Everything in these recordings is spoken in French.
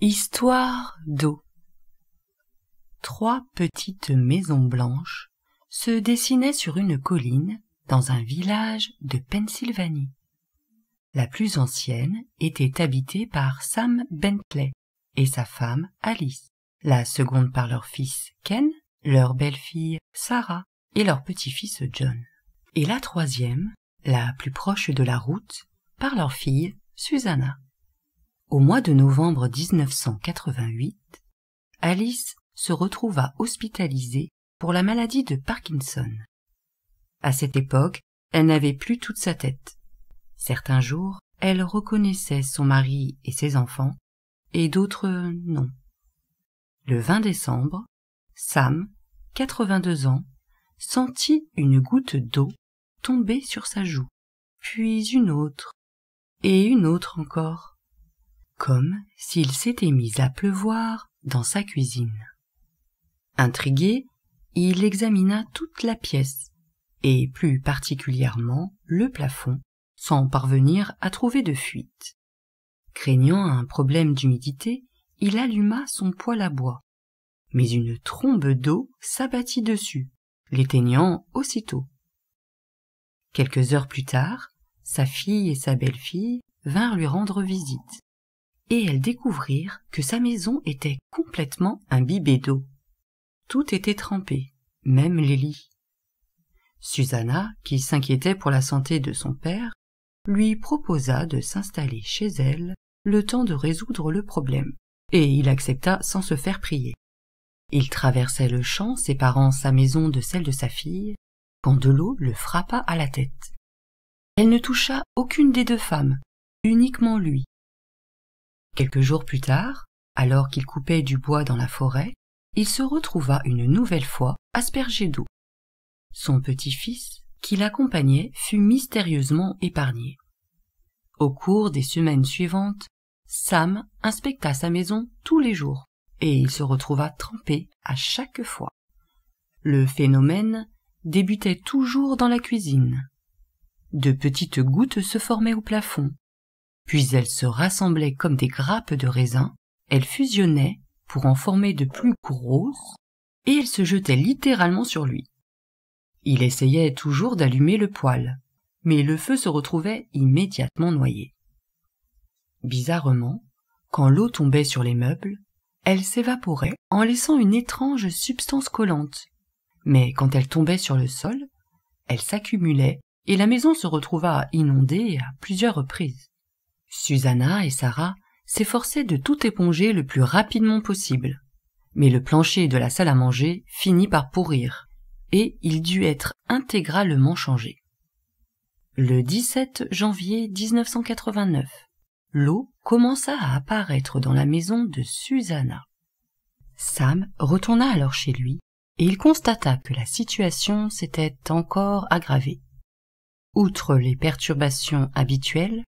Histoire d'eau. Trois petites maisons blanches se dessinaient sur une colline dans un village de Pennsylvanie. La plus ancienne était habitée par Sam Bentley et sa femme Alice, la seconde par leur fils Ken, leur belle-fille Sarah et leur petit-fils John, et la troisième, la plus proche de la route, par leur fille Susanna. Au mois de novembre 1988, Alice se retrouva hospitalisée pour la maladie de Parkinson. À cette époque, elle n'avait plus toute sa tête. Certains jours, elle reconnaissait son mari et ses enfants, et d'autres non. Le 20 décembre, Sam, 82 ans, sentit une goutte d'eau tomber sur sa joue, puis une autre, et une autre encore comme s'il s'était mis à pleuvoir dans sa cuisine. Intrigué, il examina toute la pièce, et plus particulièrement le plafond, sans parvenir à trouver de fuite. Craignant un problème d'humidité, il alluma son poêle à bois. Mais une trombe d'eau s'abattit dessus, l'éteignant aussitôt. Quelques heures plus tard, sa fille et sa belle-fille vinrent lui rendre visite et elles découvrirent que sa maison était complètement imbibée d'eau. Tout était trempé, même les lits. Susanna, qui s'inquiétait pour la santé de son père, lui proposa de s'installer chez elle le temps de résoudre le problème, et il accepta sans se faire prier. Il traversait le champ séparant sa maison de celle de sa fille, quand de l'eau le frappa à la tête. Elle ne toucha aucune des deux femmes, uniquement lui, Quelques jours plus tard, alors qu'il coupait du bois dans la forêt, il se retrouva une nouvelle fois aspergé d'eau. Son petit-fils, qui l'accompagnait, fut mystérieusement épargné. Au cours des semaines suivantes, Sam inspecta sa maison tous les jours, et il se retrouva trempé à chaque fois. Le phénomène débutait toujours dans la cuisine. De petites gouttes se formaient au plafond, puis elles se rassemblaient comme des grappes de raisin, elles fusionnaient pour en former de plus grosses, et elles se jetaient littéralement sur lui. Il essayait toujours d'allumer le poêle, mais le feu se retrouvait immédiatement noyé. Bizarrement, quand l'eau tombait sur les meubles, elle s'évaporait en laissant une étrange substance collante. Mais quand elle tombait sur le sol, elle s'accumulait et la maison se retrouva inondée à plusieurs reprises. Susanna et Sarah s'efforçaient de tout éponger le plus rapidement possible. Mais le plancher de la salle à manger finit par pourrir, et il dut être intégralement changé. Le 17 janvier 1989, l'eau commença à apparaître dans la maison de Susanna. Sam retourna alors chez lui et il constata que la situation s'était encore aggravée. Outre les perturbations habituelles,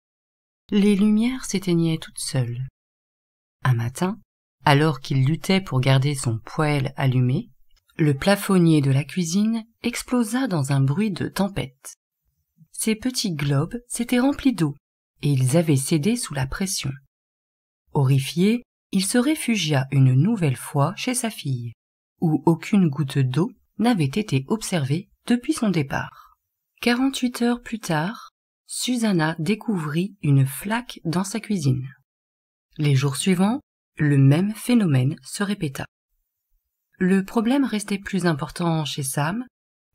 les lumières s'éteignaient toutes seules. Un matin, alors qu'il luttait pour garder son poêle allumé, le plafonnier de la cuisine explosa dans un bruit de tempête. Ses petits globes s'étaient remplis d'eau, et ils avaient cédé sous la pression. Horrifié, il se réfugia une nouvelle fois chez sa fille, où aucune goutte d'eau n'avait été observée depuis son départ. Quarante-huit heures plus tard, Susanna découvrit une flaque dans sa cuisine. Les jours suivants, le même phénomène se répéta. Le problème restait plus important chez Sam,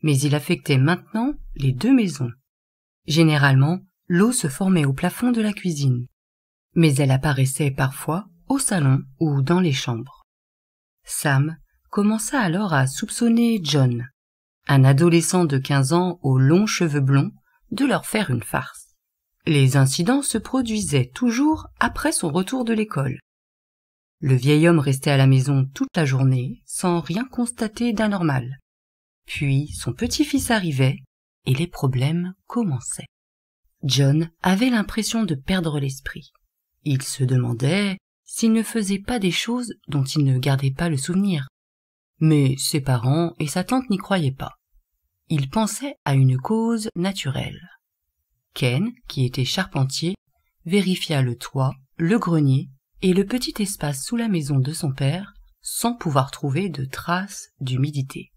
mais il affectait maintenant les deux maisons. Généralement, l'eau se formait au plafond de la cuisine, mais elle apparaissait parfois au salon ou dans les chambres. Sam commença alors à soupçonner John, un adolescent de quinze ans aux longs cheveux blonds de leur faire une farce. Les incidents se produisaient toujours après son retour de l'école. Le vieil homme restait à la maison toute la journée sans rien constater d'anormal. Puis son petit-fils arrivait et les problèmes commençaient. John avait l'impression de perdre l'esprit. Il se demandait s'il ne faisait pas des choses dont il ne gardait pas le souvenir. Mais ses parents et sa tante n'y croyaient pas. Il pensait à une cause naturelle. Ken, qui était charpentier, vérifia le toit, le grenier et le petit espace sous la maison de son père sans pouvoir trouver de traces d'humidité.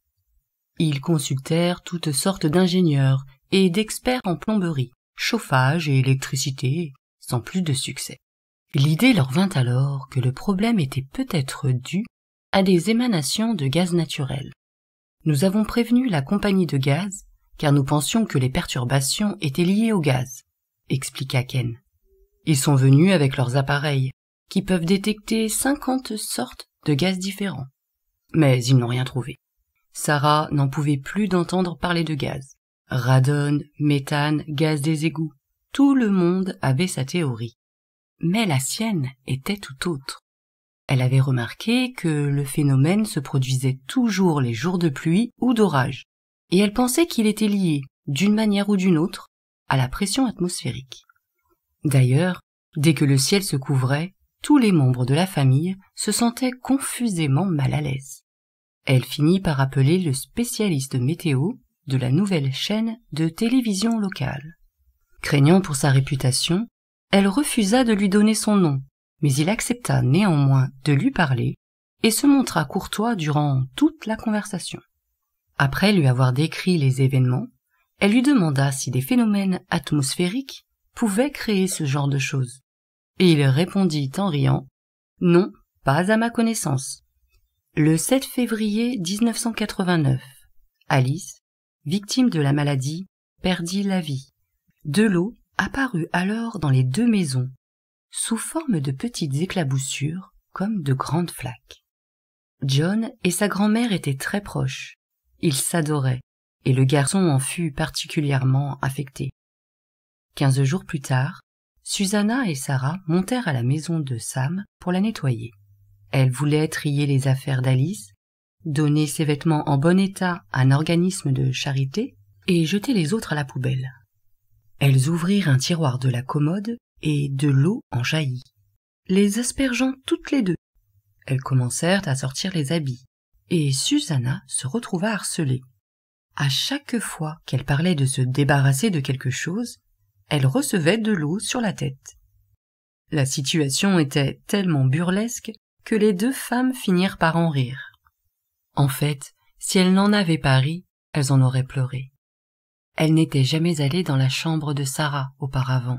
Ils consultèrent toutes sortes d'ingénieurs et d'experts en plomberie, chauffage et électricité, sans plus de succès. L'idée leur vint alors que le problème était peut-être dû à des émanations de gaz naturel, nous avons prévenu la compagnie de gaz, car nous pensions que les perturbations étaient liées au gaz, expliqua Ken. Ils sont venus avec leurs appareils, qui peuvent détecter cinquante sortes de gaz différents. Mais ils n'ont rien trouvé. Sarah n'en pouvait plus d'entendre parler de gaz. Radon, méthane, gaz des égouts. Tout le monde avait sa théorie. Mais la sienne était tout autre. Elle avait remarqué que le phénomène se produisait toujours les jours de pluie ou d'orage, et elle pensait qu'il était lié, d'une manière ou d'une autre, à la pression atmosphérique. D'ailleurs, dès que le ciel se couvrait, tous les membres de la famille se sentaient confusément mal à l'aise. Elle finit par appeler le spécialiste météo de la nouvelle chaîne de télévision locale. Craignant pour sa réputation, elle refusa de lui donner son nom mais il accepta néanmoins de lui parler et se montra courtois durant toute la conversation. Après lui avoir décrit les événements, elle lui demanda si des phénomènes atmosphériques pouvaient créer ce genre de choses. Et il répondit en riant Non, pas à ma connaissance. Le 7 février 1989, Alice, victime de la maladie, perdit la vie. De l'eau apparut alors dans les deux maisons sous forme de petites éclaboussures comme de grandes flaques. John et sa grand-mère étaient très proches. Ils s'adoraient, et le garçon en fut particulièrement affecté. Quinze jours plus tard, Susanna et Sarah montèrent à la maison de Sam pour la nettoyer. Elle voulait trier les affaires d'Alice, donner ses vêtements en bon état à un organisme de charité et jeter les autres à la poubelle. Elles ouvrirent un tiroir de la commode et de l'eau en jaillit, les aspergeant toutes les deux. Elles commencèrent à sortir les habits, et Susanna se retrouva harcelée. À chaque fois qu'elle parlait de se débarrasser de quelque chose, elle recevait de l'eau sur la tête. La situation était tellement burlesque que les deux femmes finirent par en rire. En fait, si elles n'en avaient pas ri, elles en auraient pleuré. Elles n'étaient jamais allées dans la chambre de Sarah auparavant,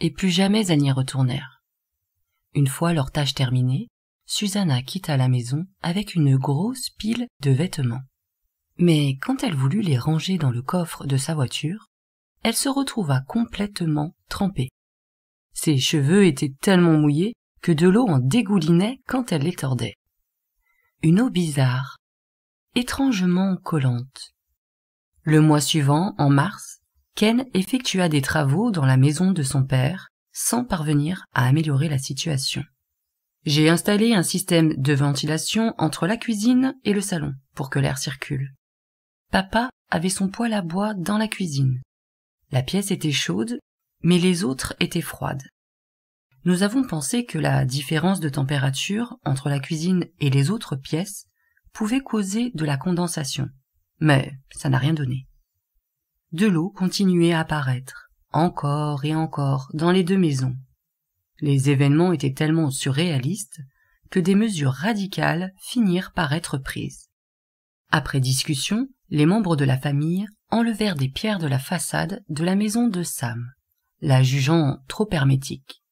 et plus jamais elles n'y retournèrent. Une fois leur tâche terminée, Susanna quitta la maison avec une grosse pile de vêtements. Mais quand elle voulut les ranger dans le coffre de sa voiture, elle se retrouva complètement trempée. Ses cheveux étaient tellement mouillés que de l'eau en dégoulinait quand elle les tordait. Une eau bizarre, étrangement collante. Le mois suivant, en mars, Ken effectua des travaux dans la maison de son père sans parvenir à améliorer la situation. J'ai installé un système de ventilation entre la cuisine et le salon pour que l'air circule. Papa avait son poêle à bois dans la cuisine. La pièce était chaude, mais les autres étaient froides. Nous avons pensé que la différence de température entre la cuisine et les autres pièces pouvait causer de la condensation, mais ça n'a rien donné de l'eau continuait à apparaître, encore et encore, dans les deux maisons. Les événements étaient tellement surréalistes que des mesures radicales finirent par être prises. Après discussion, les membres de la famille enlevèrent des pierres de la façade de la maison de Sam, la jugeant trop hermétique.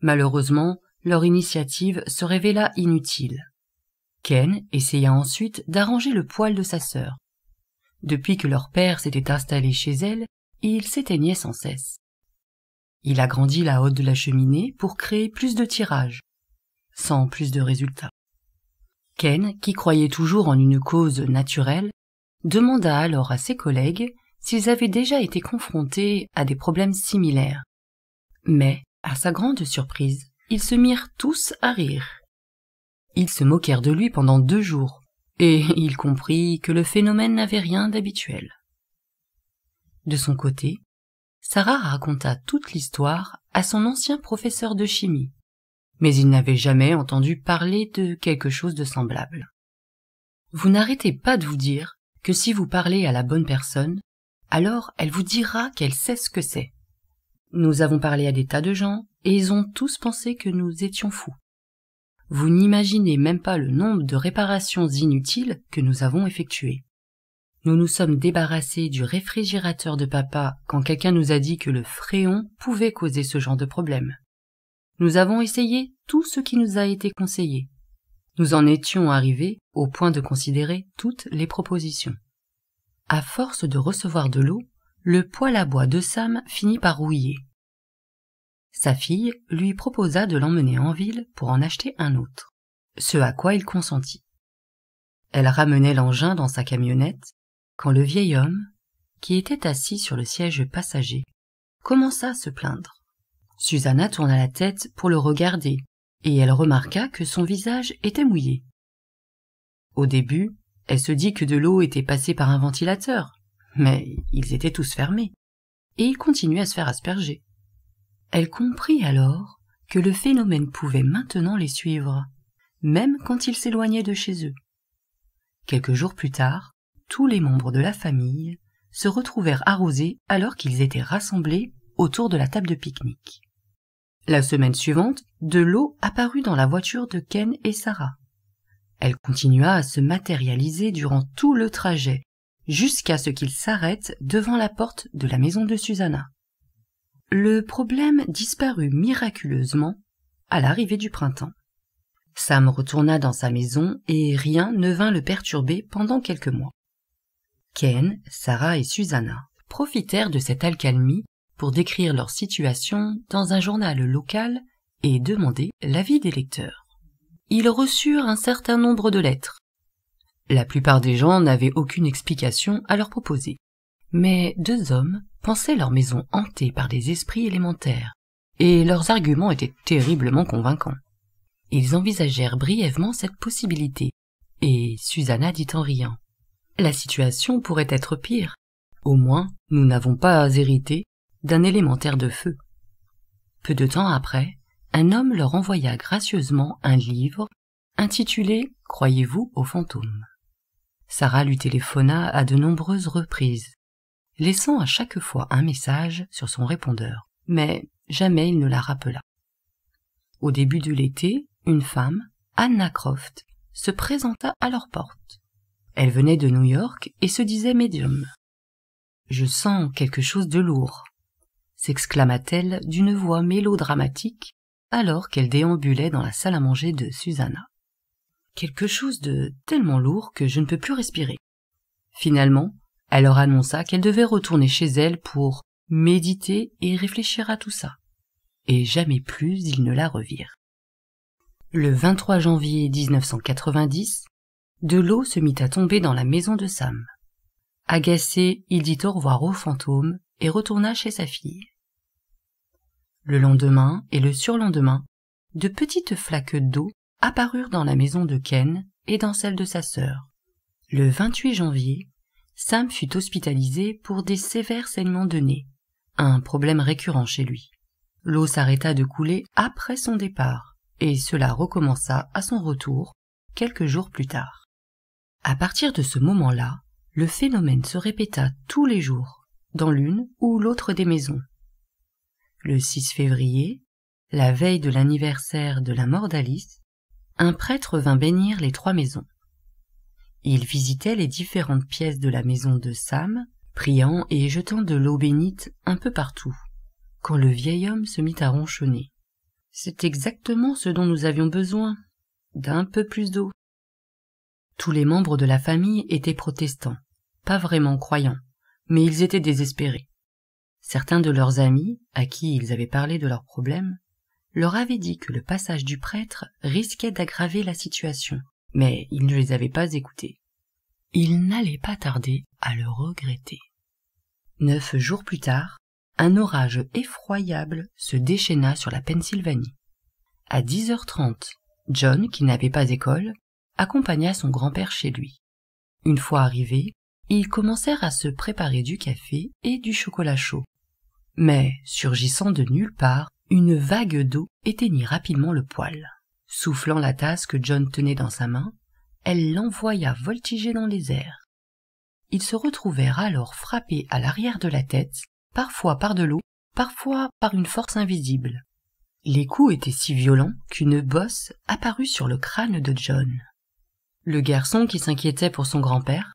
Malheureusement, leur initiative se révéla inutile. Ken essaya ensuite d'arranger le poil de sa sœur, depuis que leur père s'était installé chez elle, il s'éteignait sans cesse. Il agrandit la haute de la cheminée pour créer plus de tirages, sans plus de résultats. Ken, qui croyait toujours en une cause naturelle, demanda alors à ses collègues s'ils avaient déjà été confrontés à des problèmes similaires. Mais, à sa grande surprise, ils se mirent tous à rire. Ils se moquèrent de lui pendant deux jours, et il comprit que le phénomène n'avait rien d'habituel. De son côté, Sarah raconta toute l'histoire à son ancien professeur de chimie, mais il n'avait jamais entendu parler de quelque chose de semblable. Vous n'arrêtez pas de vous dire que si vous parlez à la bonne personne, alors elle vous dira qu'elle sait ce que c'est. Nous avons parlé à des tas de gens, et ils ont tous pensé que nous étions fous. Vous n'imaginez même pas le nombre de réparations inutiles que nous avons effectuées. Nous nous sommes débarrassés du réfrigérateur de papa quand quelqu'un nous a dit que le fréon pouvait causer ce genre de problème. Nous avons essayé tout ce qui nous a été conseillé. Nous en étions arrivés au point de considérer toutes les propositions. À force de recevoir de l'eau, le poêle à bois de Sam finit par rouiller. Sa fille lui proposa de l'emmener en ville pour en acheter un autre, ce à quoi il consentit. Elle ramenait l'engin dans sa camionnette quand le vieil homme, qui était assis sur le siège passager, commença à se plaindre. Susanna tourna la tête pour le regarder, et elle remarqua que son visage était mouillé. Au début, elle se dit que de l'eau était passée par un ventilateur, mais ils étaient tous fermés, et il continuait à se faire asperger. Elle comprit alors que le phénomène pouvait maintenant les suivre, même quand ils s'éloignaient de chez eux. Quelques jours plus tard, tous les membres de la famille se retrouvèrent arrosés alors qu'ils étaient rassemblés autour de la table de pique-nique. La semaine suivante, de l'eau apparut dans la voiture de Ken et Sarah. Elle continua à se matérialiser durant tout le trajet, jusqu'à ce qu'ils s'arrêtent devant la porte de la maison de Susanna le problème disparut miraculeusement à l'arrivée du printemps. Sam retourna dans sa maison et rien ne vint le perturber pendant quelques mois. Ken, Sarah et Susanna profitèrent de cette alcalmie pour décrire leur situation dans un journal local et demander l'avis des lecteurs. Ils reçurent un certain nombre de lettres. La plupart des gens n'avaient aucune explication à leur proposer mais deux hommes pensaient leur maison hantée par des esprits élémentaires, et leurs arguments étaient terriblement convaincants. Ils envisagèrent brièvement cette possibilité, et Susanna dit en riant. La situation pourrait être pire. Au moins, nous n'avons pas hérité d'un élémentaire de feu. Peu de temps après, un homme leur envoya gracieusement un livre intitulé Croyez-vous aux fantômes. Sarah lui téléphona à de nombreuses reprises, laissant à chaque fois un message sur son répondeur, mais jamais il ne la rappela. Au début de l'été, une femme, Anna Croft, se présenta à leur porte. Elle venait de New York et se disait médium. Je sens quelque chose de lourd, s'exclama-t-elle d'une voix mélodramatique alors qu'elle déambulait dans la salle à manger de Susanna. Quelque chose de tellement lourd que je ne peux plus respirer. Finalement, elle leur annonça qu'elle devait retourner chez elle pour méditer et réfléchir à tout ça. Et jamais plus ils ne la revirent. Le 23 janvier 1990, de l'eau se mit à tomber dans la maison de Sam. Agacé, il dit au revoir au fantôme et retourna chez sa fille. Le lendemain et le surlendemain, de petites flaques d'eau apparurent dans la maison de Ken et dans celle de sa sœur. Le 28 janvier, Sam fut hospitalisé pour des sévères saignements de nez, un problème récurrent chez lui. L'eau s'arrêta de couler après son départ, et cela recommença à son retour, quelques jours plus tard. À partir de ce moment-là, le phénomène se répéta tous les jours, dans l'une ou l'autre des maisons. Le 6 février, la veille de l'anniversaire de la mort d'Alice, un prêtre vint bénir les trois maisons. Il visitait les différentes pièces de la maison de Sam, priant et jetant de l'eau bénite un peu partout, quand le vieil homme se mit à ronchonner. C'est exactement ce dont nous avions besoin, d'un peu plus d'eau. Tous les membres de la famille étaient protestants, pas vraiment croyants, mais ils étaient désespérés. Certains de leurs amis, à qui ils avaient parlé de leurs problèmes, leur avaient dit que le passage du prêtre risquait d'aggraver la situation mais il ne les avait pas écoutés. Il n'allait pas tarder à le regretter. Neuf jours plus tard, un orage effroyable se déchaîna sur la Pennsylvanie. À dix heures trente, John, qui n'avait pas école, accompagna son grand-père chez lui. Une fois arrivés, ils commencèrent à se préparer du café et du chocolat chaud. Mais, surgissant de nulle part, une vague d'eau éteignit rapidement le poêle. Soufflant la tasse que John tenait dans sa main, elle l'envoya voltiger dans les airs. Ils se retrouvèrent alors frappés à l'arrière de la tête, parfois par de l'eau, parfois par une force invisible. Les coups étaient si violents qu'une bosse apparut sur le crâne de John. Le garçon qui s'inquiétait pour son grand-père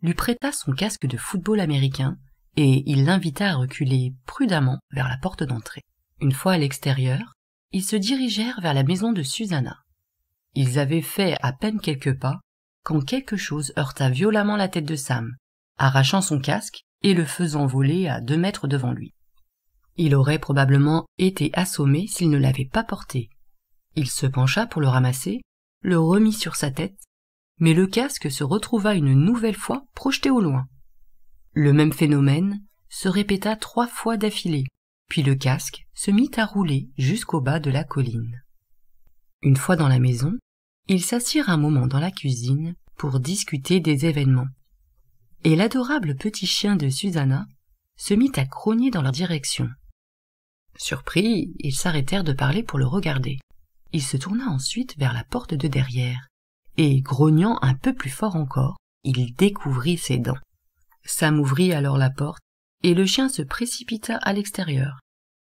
lui prêta son casque de football américain et il l'invita à reculer prudemment vers la porte d'entrée. Une fois à l'extérieur, ils se dirigèrent vers la maison de Susanna. Ils avaient fait à peine quelques pas quand quelque chose heurta violemment la tête de Sam, arrachant son casque et le faisant voler à deux mètres devant lui. Il aurait probablement été assommé s'il ne l'avait pas porté. Il se pencha pour le ramasser, le remit sur sa tête, mais le casque se retrouva une nouvelle fois projeté au loin. Le même phénomène se répéta trois fois d'affilée, puis le casque se mit à rouler jusqu'au bas de la colline. Une fois dans la maison, ils s'assirent un moment dans la cuisine pour discuter des événements. Et l'adorable petit chien de Susanna se mit à grogner dans leur direction. Surpris, ils s'arrêtèrent de parler pour le regarder. Il se tourna ensuite vers la porte de derrière, et, grognant un peu plus fort encore, il découvrit ses dents. Sam ouvrit alors la porte et le chien se précipita à l'extérieur.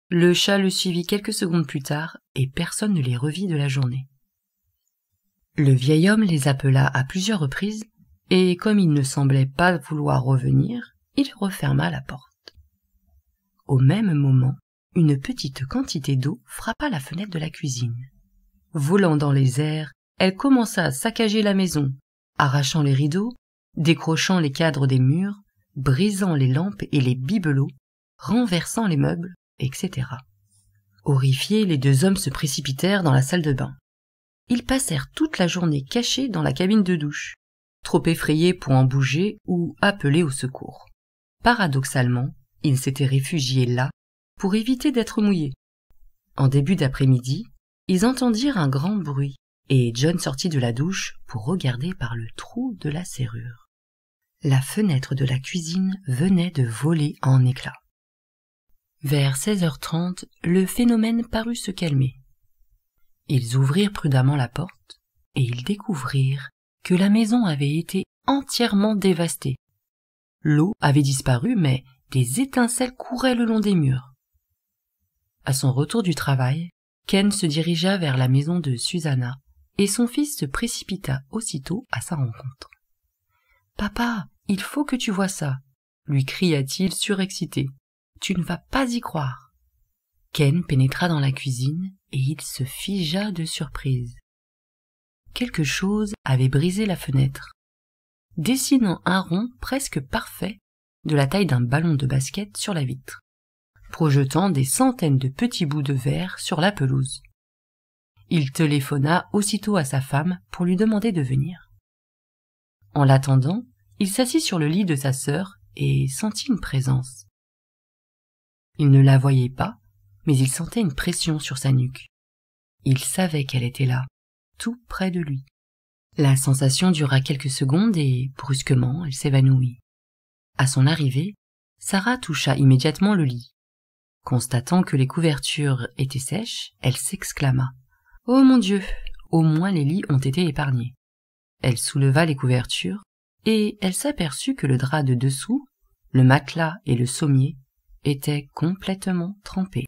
Le chat le suivit quelques secondes plus tard, et personne ne les revit de la journée. Le vieil homme les appela à plusieurs reprises, et comme il ne semblait pas vouloir revenir, il referma la porte. Au même moment, une petite quantité d'eau frappa la fenêtre de la cuisine. Volant dans les airs, elle commença à saccager la maison, arrachant les rideaux, décrochant les cadres des murs, brisant les lampes et les bibelots, renversant les meubles, etc. Horrifiés, les deux hommes se précipitèrent dans la salle de bain. Ils passèrent toute la journée cachés dans la cabine de douche, trop effrayés pour en bouger ou appeler au secours. Paradoxalement, ils s'étaient réfugiés là pour éviter d'être mouillés. En début d'après-midi, ils entendirent un grand bruit, et John sortit de la douche pour regarder par le trou de la serrure la fenêtre de la cuisine venait de voler en éclats. Vers 16h30, le phénomène parut se calmer. Ils ouvrirent prudemment la porte, et ils découvrirent que la maison avait été entièrement dévastée. L'eau avait disparu, mais des étincelles couraient le long des murs. À son retour du travail, Ken se dirigea vers la maison de Susanna, et son fils se précipita aussitôt à sa rencontre. Papa, il faut que tu vois ça, lui cria-t-il surexcité. Tu ne vas pas y croire. Ken pénétra dans la cuisine et il se figea de surprise. Quelque chose avait brisé la fenêtre, dessinant un rond presque parfait de la taille d'un ballon de basket sur la vitre, projetant des centaines de petits bouts de verre sur la pelouse. Il téléphona aussitôt à sa femme pour lui demander de venir. En l'attendant, il s'assit sur le lit de sa sœur et sentit une présence. Il ne la voyait pas, mais il sentait une pression sur sa nuque. Il savait qu'elle était là, tout près de lui. La sensation dura quelques secondes et, brusquement, elle s'évanouit. À son arrivée, Sarah toucha immédiatement le lit. Constatant que les couvertures étaient sèches, elle s'exclama. Oh mon Dieu. Au moins les lits ont été épargnés. Elle souleva les couvertures, et elle s'aperçut que le drap de dessous, le matelas et le sommier étaient complètement trempés.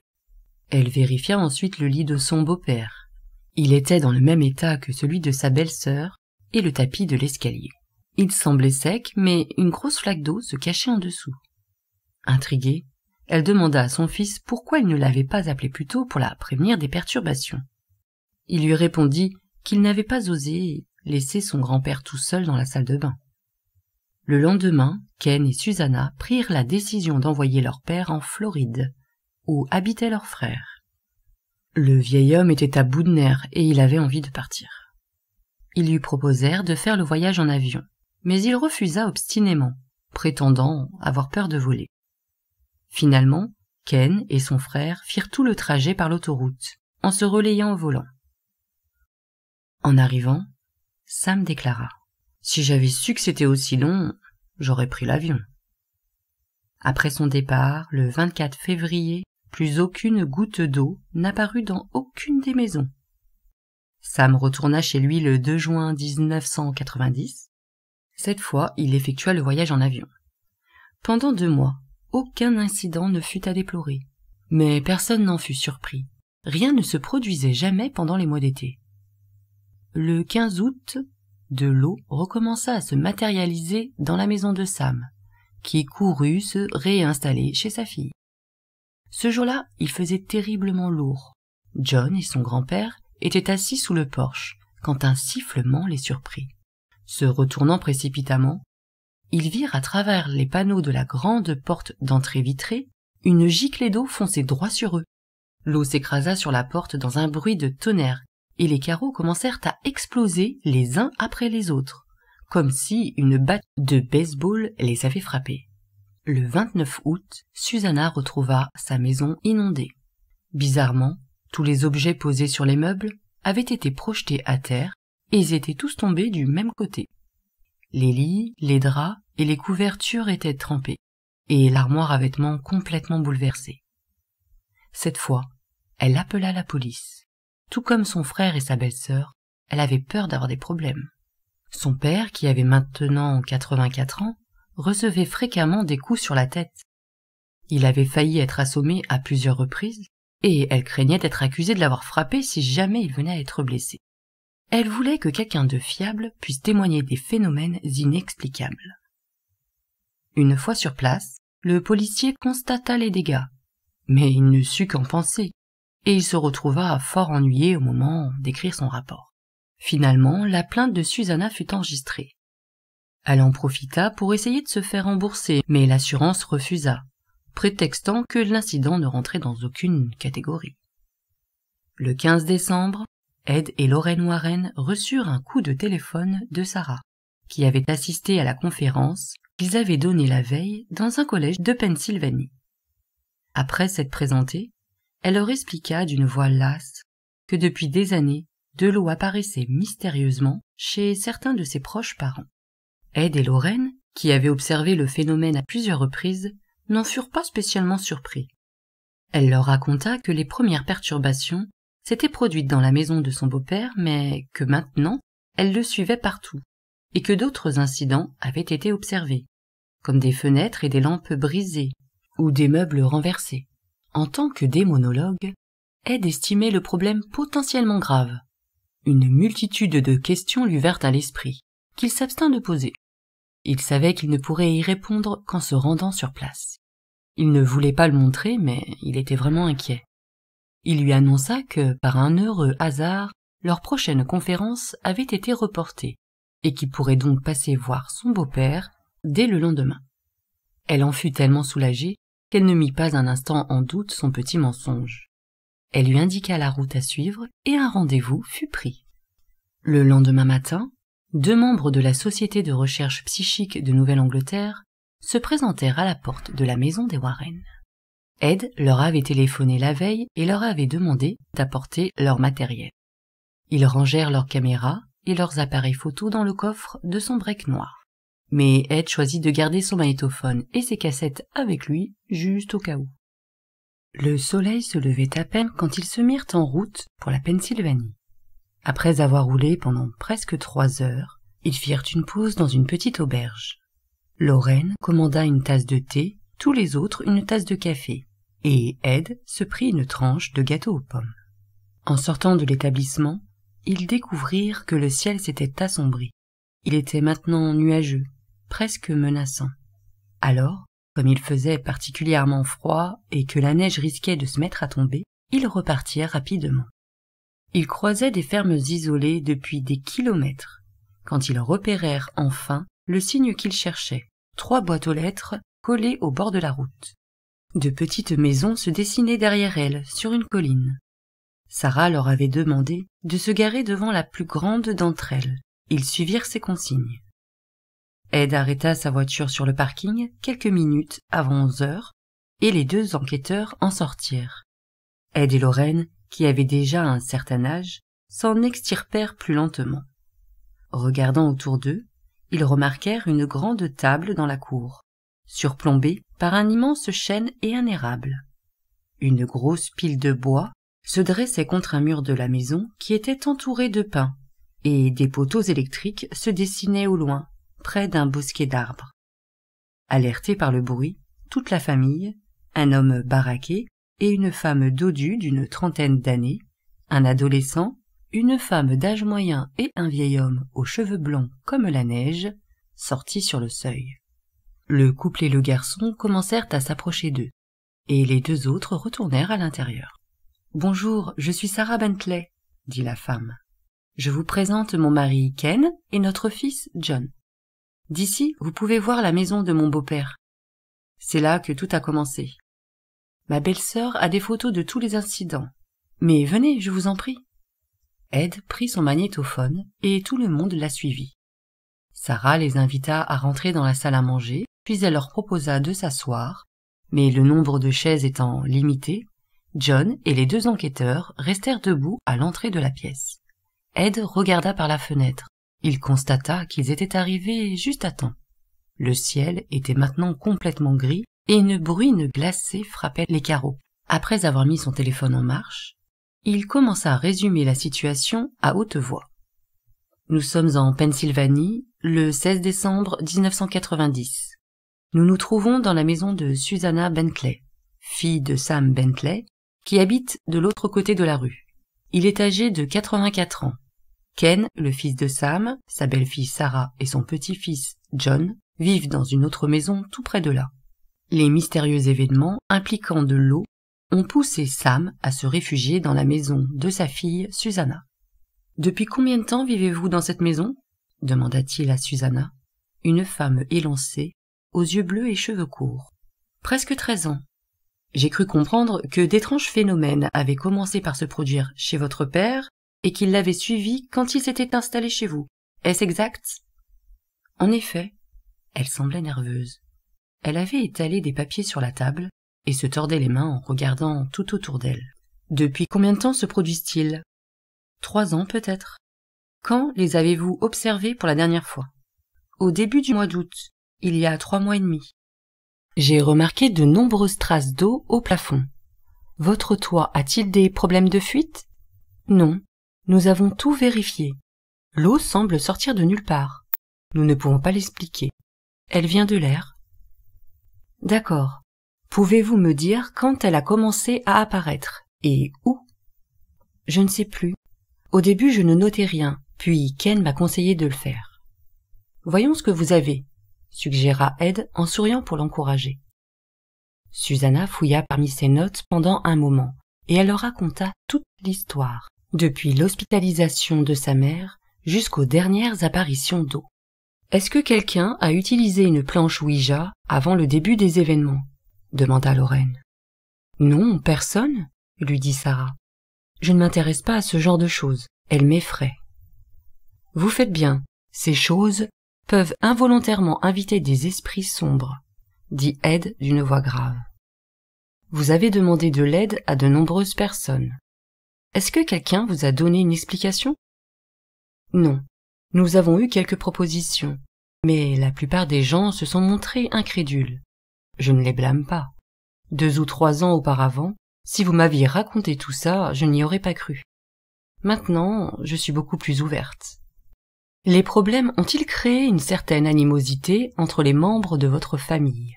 Elle vérifia ensuite le lit de son beau-père. Il était dans le même état que celui de sa belle-sœur et le tapis de l'escalier. Il semblait sec, mais une grosse flaque d'eau se cachait en dessous. Intriguée, elle demanda à son fils pourquoi il ne l'avait pas appelé plus tôt pour la prévenir des perturbations. Il lui répondit qu'il n'avait pas osé laisser son grand-père tout seul dans la salle de bain. Le lendemain, Ken et Susanna prirent la décision d'envoyer leur père en Floride, où habitait leur frère. Le vieil homme était à bout de nerfs et il avait envie de partir. Ils lui proposèrent de faire le voyage en avion, mais il refusa obstinément, prétendant avoir peur de voler. Finalement, Ken et son frère firent tout le trajet par l'autoroute, en se relayant au volant. En arrivant, Sam déclara. Si j'avais su que c'était aussi long, j'aurais pris l'avion. Après son départ, le 24 février, plus aucune goutte d'eau n'apparut dans aucune des maisons. Sam retourna chez lui le 2 juin 1990. Cette fois, il effectua le voyage en avion. Pendant deux mois, aucun incident ne fut à déplorer. Mais personne n'en fut surpris. Rien ne se produisait jamais pendant les mois d'été. Le 15 août, de l'eau recommença à se matérialiser dans la maison de Sam, qui courut se réinstaller chez sa fille. Ce jour-là, il faisait terriblement lourd. John et son grand-père étaient assis sous le porche quand un sifflement les surprit. Se retournant précipitamment, ils virent à travers les panneaux de la grande porte d'entrée vitrée une giclée d'eau foncer droit sur eux. L'eau s'écrasa sur la porte dans un bruit de tonnerre et les carreaux commencèrent à exploser les uns après les autres, comme si une batte de baseball les avait frappés. Le 29 août, Susanna retrouva sa maison inondée. Bizarrement, tous les objets posés sur les meubles avaient été projetés à terre et ils étaient tous tombés du même côté. Les lits, les draps et les couvertures étaient trempés et l'armoire à vêtements complètement bouleversée. Cette fois, elle appela la police. Tout comme son frère et sa belle-sœur, elle avait peur d'avoir des problèmes. Son père, qui avait maintenant 84 ans, recevait fréquemment des coups sur la tête. Il avait failli être assommé à plusieurs reprises, et elle craignait d'être accusée de l'avoir frappé si jamais il venait à être blessé. Elle voulait que quelqu'un de fiable puisse témoigner des phénomènes inexplicables. Une fois sur place, le policier constata les dégâts, mais il ne sut qu'en penser et il se retrouva fort ennuyé au moment d'écrire son rapport. Finalement, la plainte de Susanna fut enregistrée. Elle en profita pour essayer de se faire rembourser, mais l'assurance refusa, prétextant que l'incident ne rentrait dans aucune catégorie. Le 15 décembre, Ed et Lorraine Warren reçurent un coup de téléphone de Sarah, qui avait assisté à la conférence qu'ils avaient donnée la veille dans un collège de Pennsylvanie. Après s'être présenté, elle leur expliqua d'une voix lasse que depuis des années, de l'eau apparaissait mystérieusement chez certains de ses proches parents. Ed et Lorraine, qui avaient observé le phénomène à plusieurs reprises, n'en furent pas spécialement surpris. Elle leur raconta que les premières perturbations s'étaient produites dans la maison de son beau-père, mais que maintenant, elle le suivait partout, et que d'autres incidents avaient été observés, comme des fenêtres et des lampes brisées, ou des meubles renversés en tant que démonologue, Ed estimait le problème potentiellement grave. Une multitude de questions lui vinrent à l'esprit, qu'il s'abstint de poser. Il savait qu'il ne pourrait y répondre qu'en se rendant sur place. Il ne voulait pas le montrer, mais il était vraiment inquiet. Il lui annonça que, par un heureux hasard, leur prochaine conférence avait été reportée, et qu'il pourrait donc passer voir son beau-père dès le lendemain. Elle en fut tellement soulagée qu'elle ne mit pas un instant en doute son petit mensonge. Elle lui indiqua la route à suivre et un rendez-vous fut pris. Le lendemain matin, deux membres de la Société de recherche psychique de Nouvelle-Angleterre se présentèrent à la porte de la maison des Warren. Ed leur avait téléphoné la veille et leur avait demandé d'apporter leur matériel. Ils rangèrent leurs caméras et leurs appareils photos dans le coffre de son break noir mais Ed choisit de garder son magnétophone et ses cassettes avec lui, juste au cas où. Le soleil se levait à peine quand ils se mirent en route pour la Pennsylvanie. Après avoir roulé pendant presque trois heures, ils firent une pause dans une petite auberge. Lorraine commanda une tasse de thé, tous les autres une tasse de café, et Ed se prit une tranche de gâteau aux pommes. En sortant de l'établissement, ils découvrirent que le ciel s'était assombri. Il était maintenant nuageux, presque menaçant. Alors, comme il faisait particulièrement froid et que la neige risquait de se mettre à tomber, ils repartirent rapidement. Ils croisaient des fermes isolées depuis des kilomètres, quand ils repérèrent enfin le signe qu'ils cherchaient, trois boîtes aux lettres collées au bord de la route. De petites maisons se dessinaient derrière elles, sur une colline. Sarah leur avait demandé de se garer devant la plus grande d'entre elles. Ils suivirent ses consignes. Ed arrêta sa voiture sur le parking quelques minutes avant onze heures, et les deux enquêteurs en sortirent. Ed et Lorraine, qui avaient déjà un certain âge, s'en extirpèrent plus lentement. Regardant autour d'eux, ils remarquèrent une grande table dans la cour, surplombée par un immense chêne et un érable. Une grosse pile de bois se dressait contre un mur de la maison qui était entouré de pins, et des poteaux électriques se dessinaient au loin, près d'un bosquet d'arbres. Alerté par le bruit, toute la famille, un homme baraqué et une femme dodue d'une trentaine d'années, un adolescent, une femme d'âge moyen et un vieil homme aux cheveux blonds comme la neige, sortit sur le seuil. Le couple et le garçon commencèrent à s'approcher d'eux, et les deux autres retournèrent à l'intérieur. Bonjour, je suis Sarah Bentley, dit la femme. Je vous présente mon mari Ken et notre fils John. D'ici, vous pouvez voir la maison de mon beau-père. C'est là que tout a commencé. Ma belle-sœur a des photos de tous les incidents. Mais venez, je vous en prie. Ed prit son magnétophone et tout le monde la suivit. Sarah les invita à rentrer dans la salle à manger, puis elle leur proposa de s'asseoir, mais le nombre de chaises étant limité, John et les deux enquêteurs restèrent debout à l'entrée de la pièce. Ed regarda par la fenêtre. Il constata qu'ils étaient arrivés juste à temps. Le ciel était maintenant complètement gris et une bruine glacée frappait les carreaux. Après avoir mis son téléphone en marche, il commença à résumer la situation à haute voix. Nous sommes en Pennsylvanie, le 16 décembre 1990. Nous nous trouvons dans la maison de Susanna Bentley, fille de Sam Bentley, qui habite de l'autre côté de la rue. Il est âgé de 84 ans. Ken, le fils de Sam, sa belle-fille Sarah et son petit-fils John vivent dans une autre maison tout près de là. Les mystérieux événements impliquant de l'eau ont poussé Sam à se réfugier dans la maison de sa fille Susanna. Depuis combien de temps vivez-vous dans cette maison demanda-t-il à Susanna, une femme élancée, aux yeux bleus et cheveux courts. Presque treize ans. J'ai cru comprendre que d'étranges phénomènes avaient commencé par se produire chez votre père, et qu'il l'avait suivie quand il s'était installé chez vous. Est-ce exact En effet, elle semblait nerveuse. Elle avait étalé des papiers sur la table et se tordait les mains en regardant tout autour d'elle. Depuis combien de temps se produisent-ils Trois ans peut-être. Quand les avez-vous observés pour la dernière fois Au début du mois d'août, il y a trois mois et demi. J'ai remarqué de nombreuses traces d'eau au plafond. Votre toit a-t-il des problèmes de fuite Non, nous avons tout vérifié. L'eau semble sortir de nulle part. Nous ne pouvons pas l'expliquer. Elle vient de l'air. D'accord. Pouvez-vous me dire quand elle a commencé à apparaître et où Je ne sais plus. Au début, je ne notais rien, puis Ken m'a conseillé de le faire. Voyons ce que vous avez, suggéra Ed en souriant pour l'encourager. Susanna fouilla parmi ses notes pendant un moment, et elle leur raconta toute l'histoire, depuis l'hospitalisation de sa mère jusqu'aux dernières apparitions d'eau. Est-ce que quelqu'un a utilisé une planche Ouija avant le début des événements demanda Lorraine. Non, personne, lui dit Sarah. Je ne m'intéresse pas à ce genre de choses, elles m'effraient. Vous faites bien, ces choses peuvent involontairement inviter des esprits sombres, dit Ed d'une voix grave. Vous avez demandé de l'aide à de nombreuses personnes. Est-ce que quelqu'un vous a donné une explication Non. Nous avons eu quelques propositions, mais la plupart des gens se sont montrés incrédules. Je ne les blâme pas. Deux ou trois ans auparavant, si vous m'aviez raconté tout ça, je n'y aurais pas cru. Maintenant, je suis beaucoup plus ouverte. Les problèmes ont-ils créé une certaine animosité entre les membres de votre famille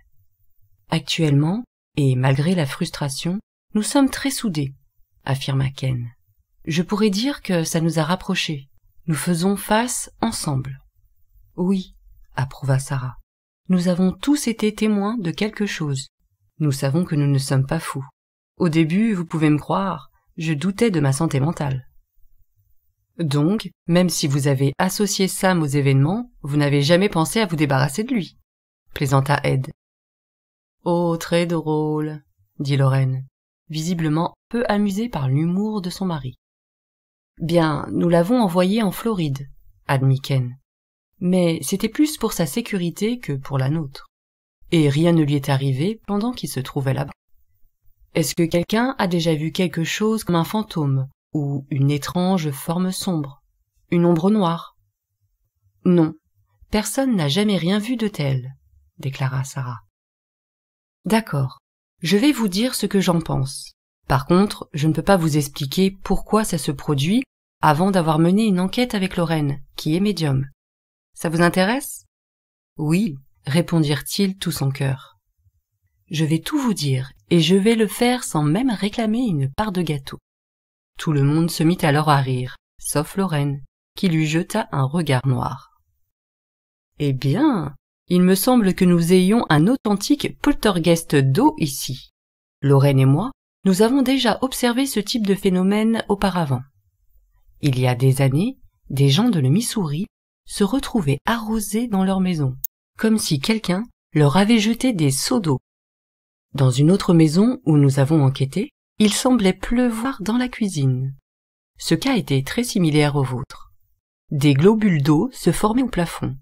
Actuellement, et malgré la frustration, nous sommes très soudés affirma Ken. Je pourrais dire que ça nous a rapprochés. Nous faisons face ensemble. Oui, approuva Sarah. Nous avons tous été témoins de quelque chose. Nous savons que nous ne sommes pas fous. Au début, vous pouvez me croire, je doutais de ma santé mentale. Donc, même si vous avez associé Sam aux événements, vous n'avez jamais pensé à vous débarrasser de lui, plaisanta Ed. Oh, très drôle, dit Lorraine visiblement peu amusée par l'humour de son mari. Bien, nous l'avons envoyé en Floride, admit Ken. Mais c'était plus pour sa sécurité que pour la nôtre. Et rien ne lui est arrivé pendant qu'il se trouvait là-bas. Est-ce que quelqu'un a déjà vu quelque chose comme un fantôme, ou une étrange forme sombre, une ombre noire Non, personne n'a jamais rien vu de tel, déclara Sarah. D'accord je vais vous dire ce que j'en pense. Par contre, je ne peux pas vous expliquer pourquoi ça se produit avant d'avoir mené une enquête avec Lorraine, qui est médium. Ça vous intéresse Oui, répondirent-ils tous son cœur. Je vais tout vous dire, et je vais le faire sans même réclamer une part de gâteau. Tout le monde se mit alors à rire, sauf Lorraine, qui lui jeta un regard noir. Eh bien, il me semble que nous ayons un authentique poltergeist d'eau ici. Lorraine et moi, nous avons déjà observé ce type de phénomène auparavant. Il y a des années, des gens de le Missouri se retrouvaient arrosés dans leur maison, comme si quelqu'un leur avait jeté des seaux d'eau. Dans une autre maison où nous avons enquêté, il semblait pleuvoir dans la cuisine. Ce cas était très similaire au vôtre. Des globules d'eau se formaient au plafond,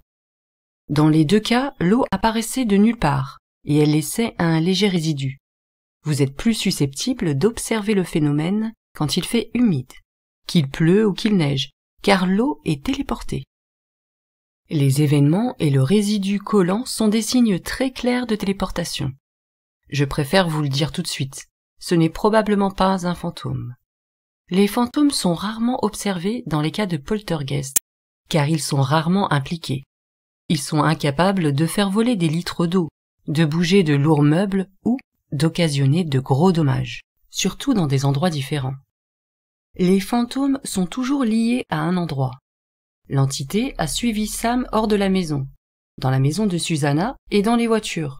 dans les deux cas, l'eau apparaissait de nulle part, et elle laissait un léger résidu. Vous êtes plus susceptible d'observer le phénomène quand il fait humide, qu'il pleut ou qu'il neige, car l'eau est téléportée. Les événements et le résidu collant sont des signes très clairs de téléportation. Je préfère vous le dire tout de suite, ce n'est probablement pas un fantôme. Les fantômes sont rarement observés dans les cas de poltergeist, car ils sont rarement impliqués. Ils sont incapables de faire voler des litres d'eau, de bouger de lourds meubles ou d'occasionner de gros dommages, surtout dans des endroits différents. Les fantômes sont toujours liés à un endroit. L'entité a suivi Sam hors de la maison, dans la maison de Susanna et dans les voitures,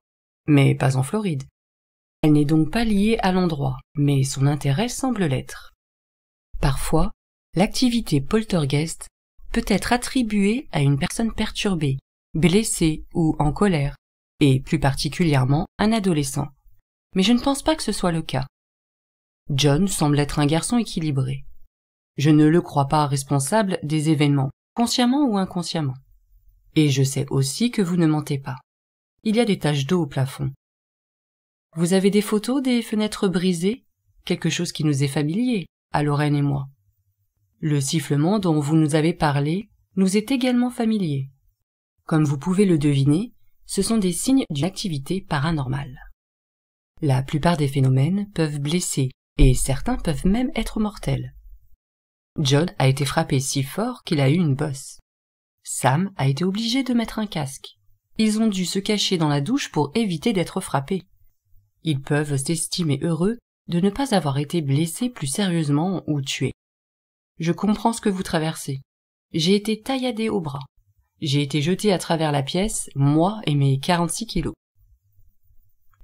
mais pas en Floride. Elle n'est donc pas liée à l'endroit, mais son intérêt semble l'être. Parfois, l'activité poltergeist peut être attribuée à une personne perturbée blessé ou en colère, et plus particulièrement un adolescent. Mais je ne pense pas que ce soit le cas. John semble être un garçon équilibré. Je ne le crois pas responsable des événements, consciemment ou inconsciemment. Et je sais aussi que vous ne mentez pas. Il y a des taches d'eau au plafond. Vous avez des photos des fenêtres brisées Quelque chose qui nous est familier, à Lorraine et moi. Le sifflement dont vous nous avez parlé nous est également familier. Comme vous pouvez le deviner, ce sont des signes d'une activité paranormale. La plupart des phénomènes peuvent blesser et certains peuvent même être mortels. John a été frappé si fort qu'il a eu une bosse. Sam a été obligé de mettre un casque. Ils ont dû se cacher dans la douche pour éviter d'être frappés. Ils peuvent s'estimer heureux de ne pas avoir été blessés plus sérieusement ou tués. Je comprends ce que vous traversez. J'ai été tailladé au bras, j'ai été jeté à travers la pièce, moi et mes quarante-six kilos.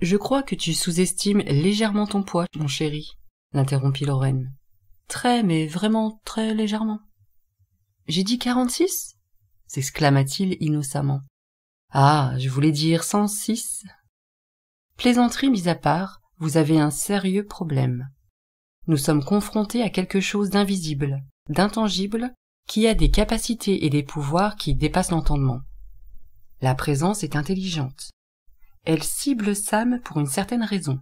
Je crois que tu sous-estimes légèrement ton poids, mon chéri, l'interrompit Lorraine. Très, mais vraiment très légèrement. J'ai dit quarante-six s'exclama-t-il innocemment. Ah, je voulais dire cent six. Plaisanterie mise à part, vous avez un sérieux problème. Nous sommes confrontés à quelque chose d'invisible, d'intangible, qui a des capacités et des pouvoirs qui dépassent l'entendement. La présence est intelligente. Elle cible Sam pour une certaine raison.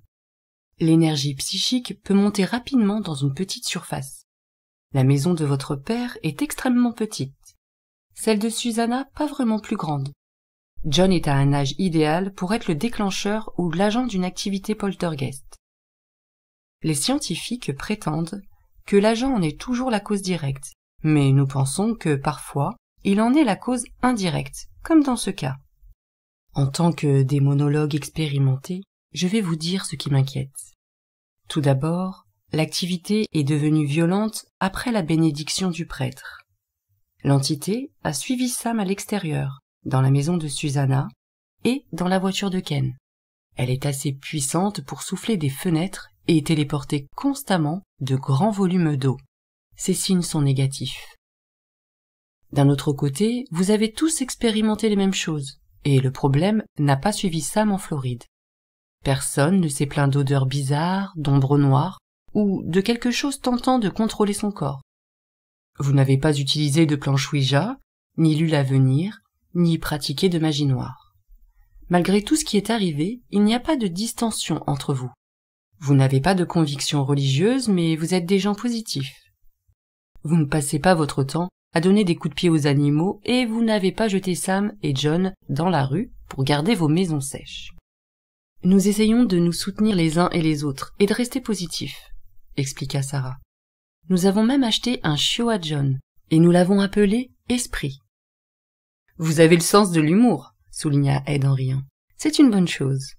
L'énergie psychique peut monter rapidement dans une petite surface. La maison de votre père est extrêmement petite. Celle de Susanna pas vraiment plus grande. John est à un âge idéal pour être le déclencheur ou l'agent d'une activité poltergeist. Les scientifiques prétendent que l'agent en est toujours la cause directe, mais nous pensons que parfois il en est la cause indirecte, comme dans ce cas. En tant que démonologue expérimenté, je vais vous dire ce qui m'inquiète. Tout d'abord, l'activité est devenue violente après la bénédiction du prêtre. L'entité a suivi Sam à l'extérieur, dans la maison de Susanna et dans la voiture de Ken. Elle est assez puissante pour souffler des fenêtres et téléporter constamment de grands volumes d'eau ces signes sont négatifs. D'un autre côté, vous avez tous expérimenté les mêmes choses, et le problème n'a pas suivi Sam en Floride. Personne ne s'est plaint d'odeurs bizarres, d'ombres noires, ou de quelque chose tentant de contrôler son corps. Vous n'avez pas utilisé de planche ni lu l'avenir, ni pratiqué de magie noire. Malgré tout ce qui est arrivé, il n'y a pas de distension entre vous. Vous n'avez pas de convictions religieuses, mais vous êtes des gens positifs. Vous ne passez pas votre temps à donner des coups de pied aux animaux et vous n'avez pas jeté Sam et John dans la rue pour garder vos maisons sèches. Nous essayons de nous soutenir les uns et les autres et de rester positifs, expliqua Sarah. Nous avons même acheté un chiot à John et nous l'avons appelé Esprit. Vous avez le sens de l'humour, souligna Ed en riant. C'est une bonne chose.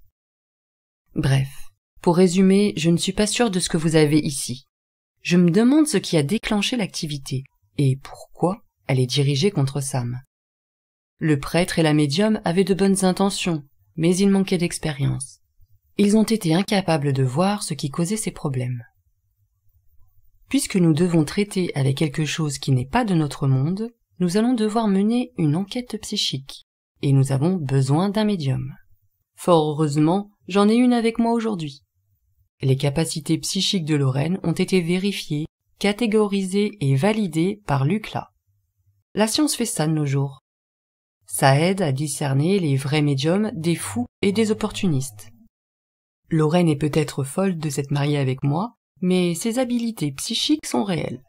Bref, pour résumer, je ne suis pas sûre de ce que vous avez ici, je me demande ce qui a déclenché l'activité et pourquoi elle est dirigée contre Sam. Le prêtre et la médium avaient de bonnes intentions, mais ils manquaient d'expérience. Ils ont été incapables de voir ce qui causait ces problèmes. Puisque nous devons traiter avec quelque chose qui n'est pas de notre monde, nous allons devoir mener une enquête psychique, et nous avons besoin d'un médium. Fort heureusement, j'en ai une avec moi aujourd'hui. Les capacités psychiques de Lorraine ont été vérifiées, catégorisées et validées par l'UCLA. La science fait ça de nos jours. Ça aide à discerner les vrais médiums des fous et des opportunistes. Lorraine est peut-être folle de s'être mariée avec moi, mais ses habiletés psychiques sont réelles.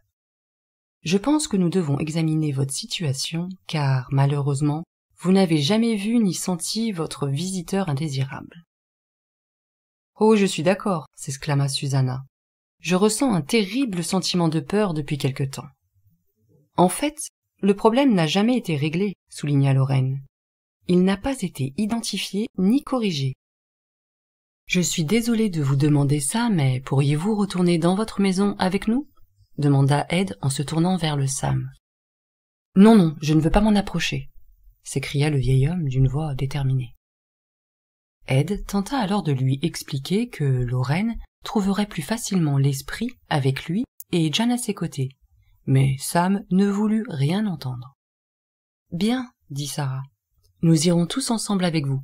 Je pense que nous devons examiner votre situation, car malheureusement, vous n'avez jamais vu ni senti votre visiteur indésirable. Oh, je suis d'accord, s'exclama Susanna. Je ressens un terrible sentiment de peur depuis quelque temps. En fait, le problème n'a jamais été réglé, souligna Lorraine. Il n'a pas été identifié ni corrigé. Je suis désolée de vous demander ça, mais pourriez-vous retourner dans votre maison avec nous demanda Ed en se tournant vers le Sam. Non, non, je ne veux pas m'en approcher, s'écria le vieil homme d'une voix déterminée. Ed tenta alors de lui expliquer que Lorraine trouverait plus facilement l'esprit avec lui et John à ses côtés. Mais Sam ne voulut rien entendre. Bien, dit Sarah. Nous irons tous ensemble avec vous.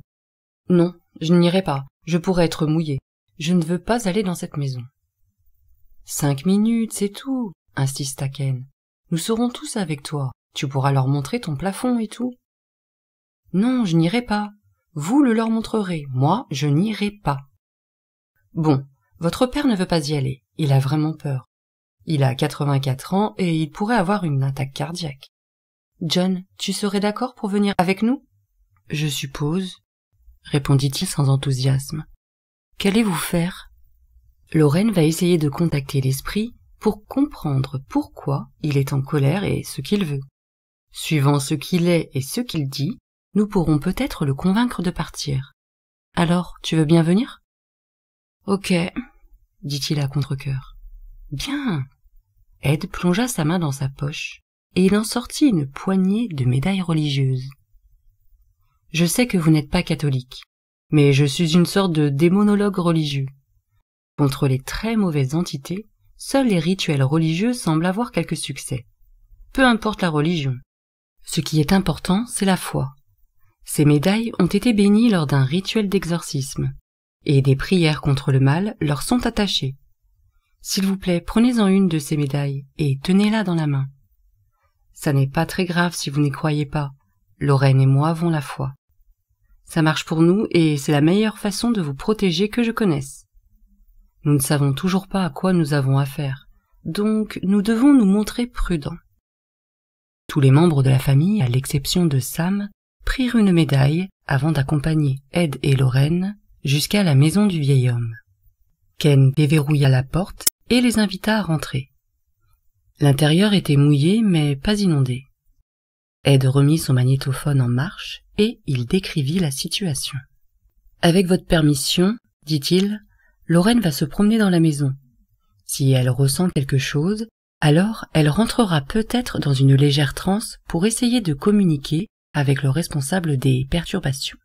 Non, je n'irai pas. Je pourrais être mouillée. Je ne veux pas aller dans cette maison. Cinq minutes, c'est tout, insista Ken. Nous serons tous avec toi. Tu pourras leur montrer ton plafond et tout. Non, je n'irai pas, vous le leur montrerez, moi je n'irai pas. Bon, votre père ne veut pas y aller, il a vraiment peur. Il a 84 ans et il pourrait avoir une attaque cardiaque. John, tu serais d'accord pour venir avec nous Je suppose, répondit-il sans enthousiasme. Qu'allez-vous faire Lorraine va essayer de contacter l'esprit pour comprendre pourquoi il est en colère et ce qu'il veut. Suivant ce qu'il est et ce qu'il dit, nous pourrons peut-être le convaincre de partir. Alors, tu veux bien venir Ok, dit-il à contre-cœur. Bien. Ed plongea sa main dans sa poche, et il en sortit une poignée de médailles religieuses. Je sais que vous n'êtes pas catholique, mais je suis une sorte de démonologue religieux. Contre les très mauvaises entités, seuls les rituels religieux semblent avoir quelque succès. Peu importe la religion. Ce qui est important, c'est la foi, ces médailles ont été bénies lors d'un rituel d'exorcisme, et des prières contre le mal leur sont attachées. S'il vous plaît, prenez-en une de ces médailles et tenez-la dans la main. Ça n'est pas très grave si vous n'y croyez pas. Lorraine et moi avons la foi. Ça marche pour nous et c'est la meilleure façon de vous protéger que je connaisse. Nous ne savons toujours pas à quoi nous avons affaire, donc nous devons nous montrer prudents. Tous les membres de la famille, à l'exception de Sam, prirent une médaille avant d'accompagner Ed et Lorraine jusqu'à la maison du vieil homme. Ken déverrouilla la porte et les invita à rentrer. L'intérieur était mouillé mais pas inondé. Ed remit son magnétophone en marche et il décrivit la situation. Avec votre permission, dit-il, Lorraine va se promener dans la maison. Si elle ressent quelque chose, alors elle rentrera peut-être dans une légère transe pour essayer de communiquer avec le responsable des perturbations.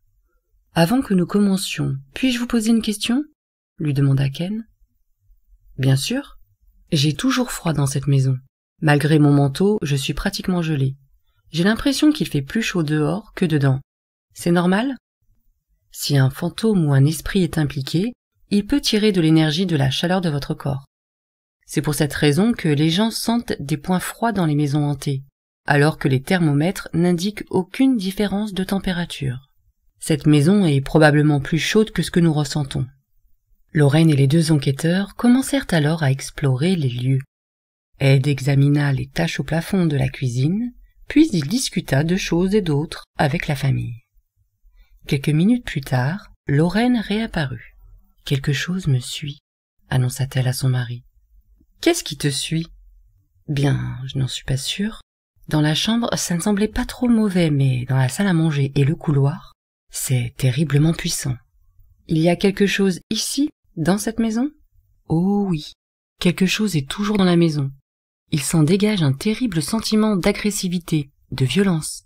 Avant que nous commencions, puis-je vous poser une question lui demanda Ken. Bien sûr. J'ai toujours froid dans cette maison. Malgré mon manteau, je suis pratiquement gelé. J'ai l'impression qu'il fait plus chaud dehors que dedans. C'est normal Si un fantôme ou un esprit est impliqué, il peut tirer de l'énergie de la chaleur de votre corps. C'est pour cette raison que les gens sentent des points froids dans les maisons hantées, alors que les thermomètres n'indiquent aucune différence de température. Cette maison est probablement plus chaude que ce que nous ressentons. Lorraine et les deux enquêteurs commencèrent alors à explorer les lieux. Ed examina les taches au plafond de la cuisine, puis il discuta de choses et d'autres avec la famille. Quelques minutes plus tard, Lorraine réapparut. Quelque chose me suit, annonça-t-elle à son mari. Qu'est-ce qui te suit Bien, je n'en suis pas sûre. Dans la chambre, ça ne semblait pas trop mauvais, mais dans la salle à manger et le couloir, c'est terriblement puissant. Il y a quelque chose ici, dans cette maison Oh oui, quelque chose est toujours dans la maison. Il s'en dégage un terrible sentiment d'agressivité, de violence.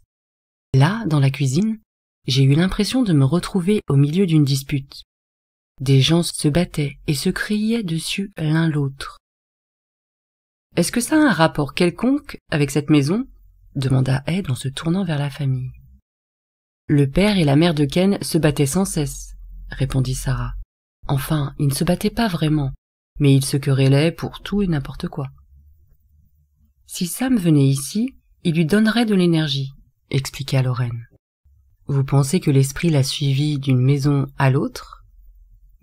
Là, dans la cuisine, j'ai eu l'impression de me retrouver au milieu d'une dispute. Des gens se battaient et se criaient dessus l'un l'autre. Est-ce que ça a un rapport quelconque avec cette maison demanda Ed en se tournant vers la famille. Le père et la mère de Ken se battaient sans cesse, répondit Sarah. Enfin, ils ne se battaient pas vraiment, mais ils se querellaient pour tout et n'importe quoi. Si Sam venait ici, il lui donnerait de l'énergie, expliqua Lorraine. Vous pensez que l'esprit l'a suivi d'une maison à l'autre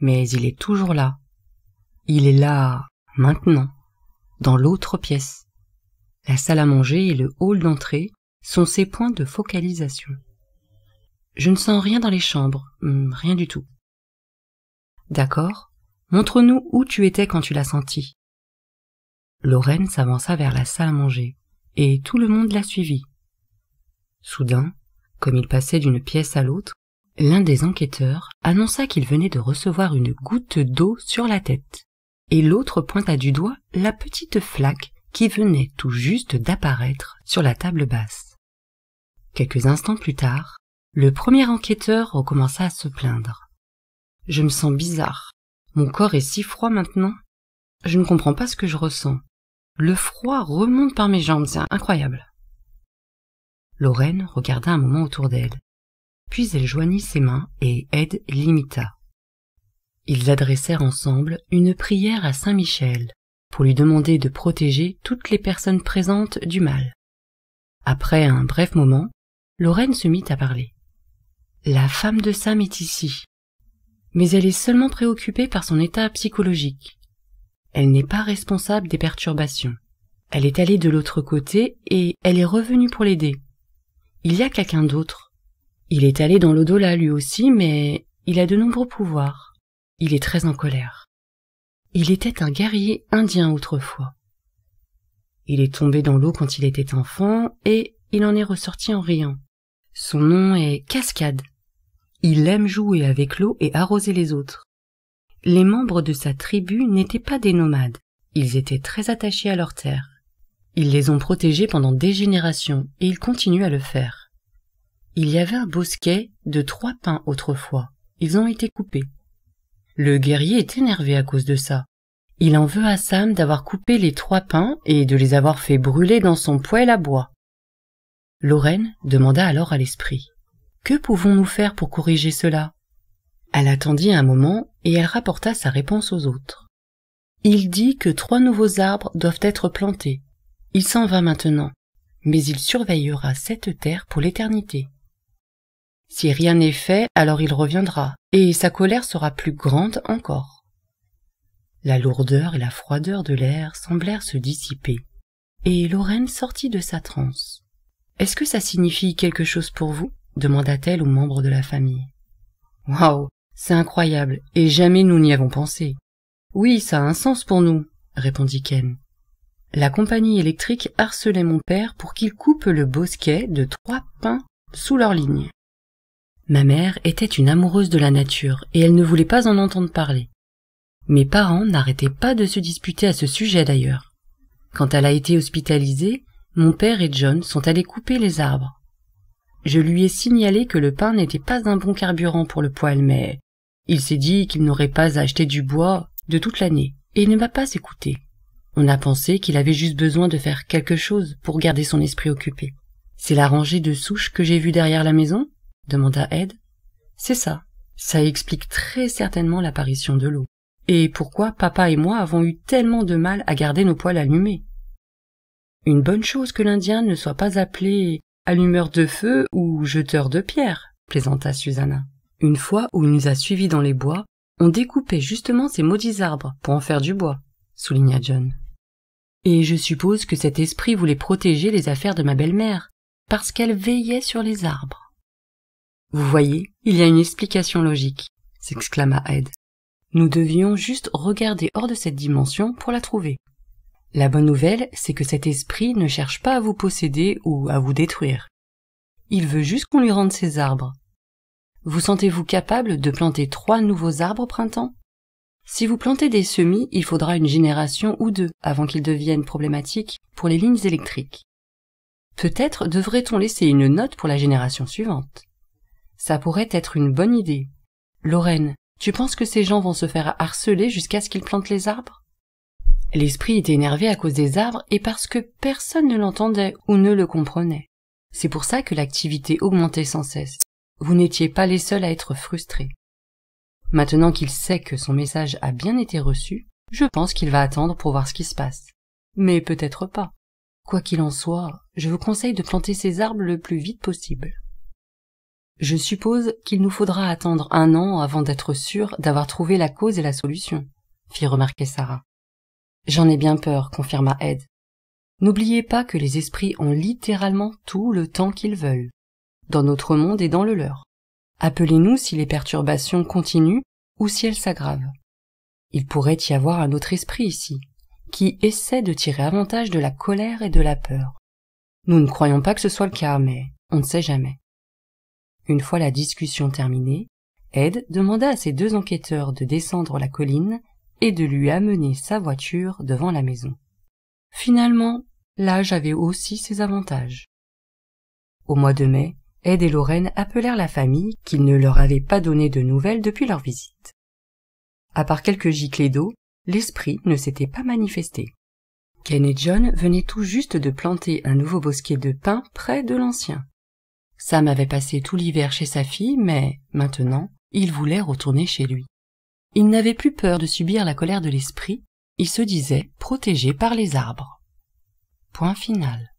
Mais il est toujours là. Il est là maintenant, dans l'autre pièce. La salle à manger et le hall d'entrée sont ses points de focalisation. Je ne sens rien dans les chambres, hum, rien du tout. D'accord, montre-nous où tu étais quand tu l'as senti. Lorraine s'avança vers la salle à manger, et tout le monde la suivit. Soudain, comme il passait d'une pièce à l'autre, l'un des enquêteurs annonça qu'il venait de recevoir une goutte d'eau sur la tête, et l'autre pointa du doigt la petite flaque qui venait tout juste d'apparaître sur la table basse. Quelques instants plus tard, le premier enquêteur recommença à se plaindre. Je me sens bizarre. Mon corps est si froid maintenant. Je ne comprends pas ce que je ressens. Le froid remonte par mes jambes, c'est incroyable. Lorraine regarda un moment autour d'elle. Puis elle joignit ses mains et Ed l'imita. Ils adressèrent ensemble une prière à Saint Michel, pour lui demander de protéger toutes les personnes présentes du mal. Après un bref moment, Lorraine se mit à parler. La femme de Sam est ici, mais elle est seulement préoccupée par son état psychologique. Elle n'est pas responsable des perturbations. Elle est allée de l'autre côté et elle est revenue pour l'aider. Il y a quelqu'un d'autre. Il est allé dans l'au-delà lui aussi, mais il a de nombreux pouvoirs. Il est très en colère. Il était un guerrier indien autrefois. Il est tombé dans l'eau quand il était enfant et il en est ressorti en riant. Son nom est Cascade. Il aime jouer avec l'eau et arroser les autres. Les membres de sa tribu n'étaient pas des nomades. Ils étaient très attachés à leur terre. Ils les ont protégés pendant des générations et ils continuent à le faire. Il y avait un bosquet de trois pins autrefois. Ils ont été coupés. Le guerrier est énervé à cause de ça. Il en veut à Sam d'avoir coupé les trois pins et de les avoir fait brûler dans son poêle à bois. Lorraine demanda alors à l'esprit. Que pouvons-nous faire pour corriger cela Elle attendit un moment et elle rapporta sa réponse aux autres. Il dit que trois nouveaux arbres doivent être plantés. Il s'en va maintenant, mais il surveillera cette terre pour l'éternité. Si rien n'est fait, alors il reviendra, et sa colère sera plus grande encore. La lourdeur et la froideur de l'air semblèrent se dissiper, et Lorraine sortit de sa transe. Est-ce que ça signifie quelque chose pour vous demanda-t-elle aux membres de la famille. Waouh, c'est incroyable, et jamais nous n'y avons pensé. Oui, ça a un sens pour nous, répondit Ken. La compagnie électrique harcelait mon père pour qu'il coupe le bosquet de trois pins sous leur ligne. Ma mère était une amoureuse de la nature et elle ne voulait pas en entendre parler. Mes parents n'arrêtaient pas de se disputer à ce sujet d'ailleurs. Quand elle a été hospitalisée, mon père et John sont allés couper les arbres. Je lui ai signalé que le pain n'était pas un bon carburant pour le poêle, mais il s'est dit qu'il n'aurait pas à acheter du bois de toute l'année et il ne m'a pas écouté. On a pensé qu'il avait juste besoin de faire quelque chose pour garder son esprit occupé. C'est la rangée de souches que j'ai vue derrière la maison demanda Ed. C'est ça. Ça explique très certainement l'apparition de l'eau. Et pourquoi papa et moi avons eu tellement de mal à garder nos poils allumés. Une bonne chose que l'Indien ne soit pas appelé allumeur de feu ou jeteur de pierre, plaisanta Susanna. Une fois où il nous a suivis dans les bois, on découpait justement ces maudits arbres pour en faire du bois, souligna John. Et je suppose que cet esprit voulait protéger les affaires de ma belle-mère, parce qu'elle veillait sur les arbres. Vous voyez, il y a une explication logique, s'exclama Ed. Nous devions juste regarder hors de cette dimension pour la trouver. La bonne nouvelle, c'est que cet esprit ne cherche pas à vous posséder ou à vous détruire. Il veut juste qu'on lui rende ses arbres. Vous sentez-vous capable de planter trois nouveaux arbres au printemps Si vous plantez des semis, il faudra une génération ou deux avant qu'ils deviennent problématiques pour les lignes électriques. Peut-être devrait-on laisser une note pour la génération suivante. Ça pourrait être une bonne idée. Lorraine, tu penses que ces gens vont se faire harceler jusqu'à ce qu'ils plantent les arbres L'esprit était énervé à cause des arbres et parce que personne ne l'entendait ou ne le comprenait. C'est pour ça que l'activité augmentait sans cesse. Vous n'étiez pas les seuls à être frustrés. Maintenant qu'il sait que son message a bien été reçu, je pense qu'il va attendre pour voir ce qui se passe. Mais peut-être pas. Quoi qu'il en soit, je vous conseille de planter ces arbres le plus vite possible. Je suppose qu'il nous faudra attendre un an avant d'être sûr d'avoir trouvé la cause et la solution, fit remarquer Sarah. J'en ai bien peur, confirma Ed. N'oubliez pas que les esprits ont littéralement tout le temps qu'ils veulent, dans notre monde et dans le leur. Appelez-nous si les perturbations continuent ou si elles s'aggravent. Il pourrait y avoir un autre esprit ici, qui essaie de tirer avantage de la colère et de la peur. Nous ne croyons pas que ce soit le cas, mais on ne sait jamais. Une fois la discussion terminée, Ed demanda à ses deux enquêteurs de descendre la colline et de lui amener sa voiture devant la maison. Finalement, l'âge avait aussi ses avantages. Au mois de mai, Ed et Lorraine appelèrent la famille qu'ils ne leur avaient pas donné de nouvelles depuis leur visite. À part quelques giclées d'eau, l'esprit ne s'était pas manifesté. Ken et John venaient tout juste de planter un nouveau bosquet de pins près de l'ancien. Sam avait passé tout l'hiver chez sa fille, mais, maintenant, il voulait retourner chez lui. Il n'avait plus peur de subir la colère de l'esprit, il se disait protégé par les arbres. Point final.